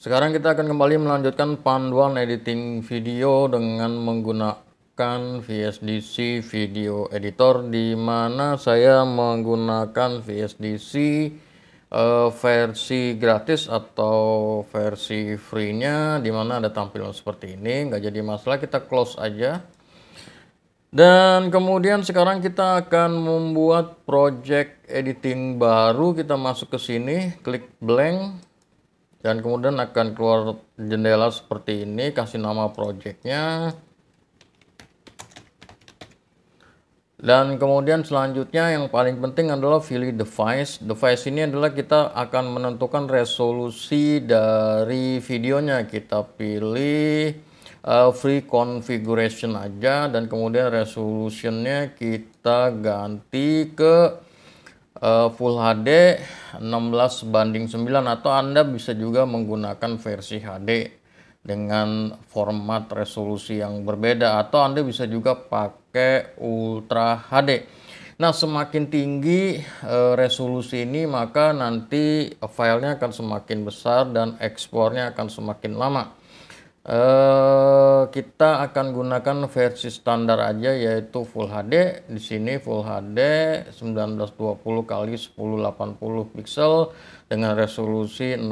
Sekarang kita akan kembali melanjutkan panduan editing video dengan menggunakan VSDC Video Editor di mana saya menggunakan VSDC uh, eh, versi gratis atau versi free-nya di mana ada tampilan seperti ini, nggak jadi masalah kita close aja. Dan kemudian sekarang kita akan membuat project editing baru, kita masuk ke sini, klik blank dan kemudian akan keluar jendela seperti ini kasih nama projectnya dan kemudian selanjutnya yang paling penting adalah pilih device device ini adalah kita akan menentukan resolusi dari videonya kita pilih uh, free configuration aja dan kemudian resolutionnya kita ganti ke Eh, Full HD 16 banding 9 atau Anda bisa juga menggunakan versi HD dengan format resolusi yang berbeda atau Anda bisa juga pakai Ultra HD. Nah, semakin tinggi eh, resolusi ini maka nanti filenya akan semakin besar dan ekspornya akan semakin lama. E, kita akan gunakan versi standar aja yaitu Full HD. Di sini Full HD 1920 kali 1080 pixel dengan resolusi 16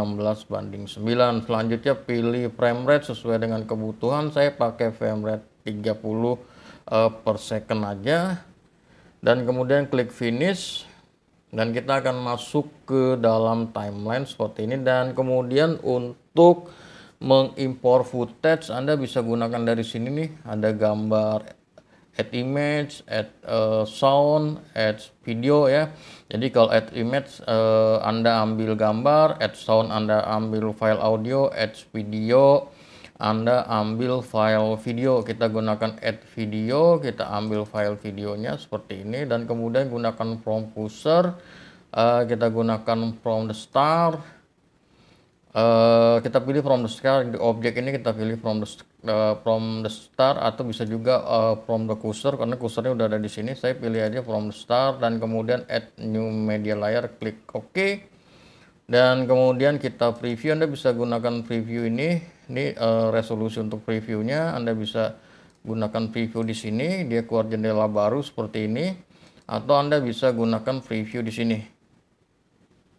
banding 9. Selanjutnya pilih frame rate sesuai dengan kebutuhan. Saya pakai frame rate 30 eh, per second aja. Dan kemudian klik finish dan kita akan masuk ke dalam timeline seperti ini dan kemudian untuk mengimpor footage Anda bisa gunakan dari sini nih ada gambar add image, add uh, sound, add video ya. Jadi kalau add image uh, Anda ambil gambar, add sound Anda ambil file audio, add video Anda ambil file video. Kita gunakan add video, kita ambil file videonya seperti ini dan kemudian gunakan prompt user uh, eh, kita gunakan prompt the star Eh, kita pilih from the start objek ini kita pilih from the uh, from the start atau bisa juga uh, from the cursor karena cursornya udah ada di sini saya pilih aja from the start dan kemudian add new media layer klik OK dan kemudian kita preview Anda bisa gunakan preview ini ini uh, resolusi untuk previewnya Anda bisa gunakan preview di sini dia keluar jendela baru seperti ini atau Anda bisa gunakan preview di sini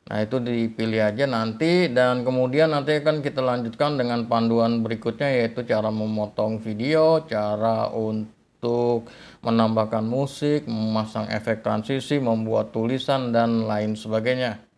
Nah itu dipilih aja nanti dan kemudian nanti akan kita lanjutkan dengan panduan berikutnya yaitu cara memotong video, cara untuk menambahkan musik, memasang efek transisi, membuat tulisan dan lain sebagainya.